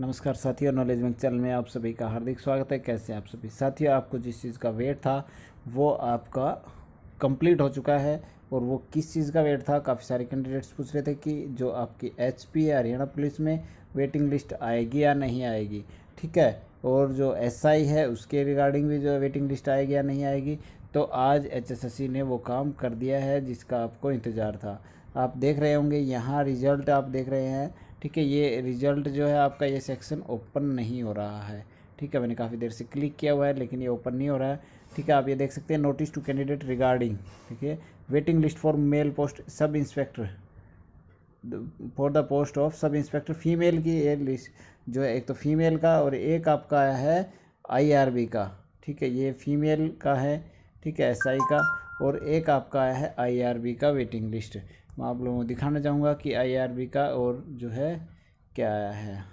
नमस्कार साथियों knowledge bank channel में आप सभी का हार्दिक स्वागत है कैसे आप सभी साथियों आपको जिस चीज़ का वेट था वो आपका कंप्लीट हो चुका है और वो किस चीज़ का वेट था काफ़ी सारे कैंडिडेट्स पूछ रहे थे कि जो आपकी एच पी हरियाणा पुलिस में वेटिंग लिस्ट आएगी या नहीं आएगी ठीक है और जो एस आई है उसके रिगार्डिंग भी जो वेटिंग लिस्ट आएगी या नहीं आएगी तो आज एच ने वो काम कर दिया है जिसका आपको इंतज़ार था आप देख रहे होंगे यहाँ रिजल्ट आप देख रहे हैं ठीक है ये रिजल्ट जो है आपका ये सेक्शन ओपन नहीं हो रहा है ठीक है मैंने काफ़ी देर से क्लिक किया हुआ है लेकिन ये ओपन नहीं हो रहा है ठीक है आप ये देख सकते हैं नोटिस टू कैंडिडेट रिगार्डिंग ठीक है waiting list for male post sub inspector for the post of sub inspector female की ये लिस्ट जो है एक तो फीमेल का और एक आपका है आईआरबी का ठीक है ये फीमेल का है ठीक है एसआई का और एक आपका है आईआरबी का वेटिंग लिस्ट मैं आप लोगों को दिखाना चाहूँगा कि आईआरबी का और जो है क्या आया है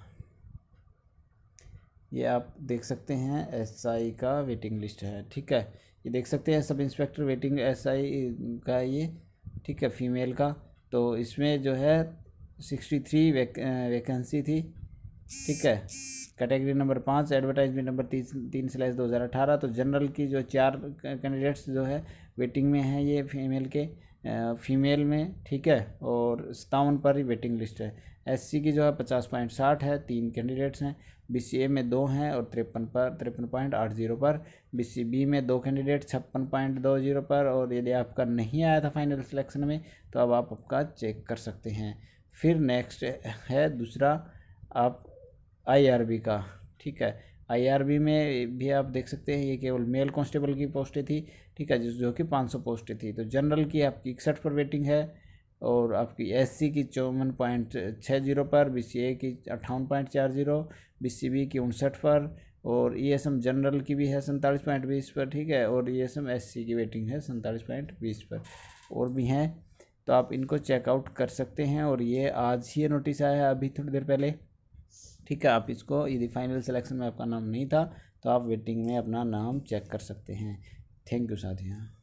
ये आप देख सकते हैं एसआई का वेटिंग लिस्ट है ठीक है ये देख सकते हैं सब इंस्पेक्टर वेटिंग एसआई का ये ठीक है फीमेल का तो इसमें जो है सिक्सटी थ्री वेक, वेकेंसी थी ठीक है कैटेगरी नंबर पाँच एडवर्टाइजमेंट नंबर तीस तीन स्लाइस दो हज़ार अठारह तो जनरल की जो चार कैंडिडेट्स जो है वेटिंग में हैं ये फीमेल के फीमेल में ठीक है और सतावन पर ही वेटिंग लिस्ट है एससी की जो है पचास पॉइंट साठ है तीन कैंडिडेट्स हैं बीसीए में दो हैं और तिरपन पर तिरपन पॉइंट आठ जीरो पर बीसीबी में दो कैंडिडेट छप्पन पॉइंट दो जीरो पर और यदि आपका नहीं आया था फाइनल सिलेक्शन में तो अब आप आपका चेक कर सकते हैं फिर नेक्स्ट है दूसरा आप आईआरबी का ठीक है आईआरबी में भी आप देख सकते हैं ये केवल मेल कांस्टेबल की पोस्टें थी ठीक है जो कि 500 पोस्टें थी तो जनरल की आपकी इकसठ पर वेटिंग है और आपकी एससी की चौवन पॉइंट छः जीरो पर बीसीए की अट्ठावन पॉइंट चार जीरो बी की उनसठ पर और ईएसएम e जनरल की भी है सैंतालीस पॉइंट बीस पर ठीक है और ईएसएम e एससी की वेटिंग है सैंतालीस पॉइंट बीस पर और भी हैं तो आप इनको चेकआउट कर सकते हैं और ये आज ही नोटिस आया है अभी थोड़ी देर पहले ठीक है आप इसको यदि फाइनल सिलेक्शन में आपका नाम नहीं था तो आप वेटिंग में अपना नाम चेक कर सकते हैं थैंक यू साथियों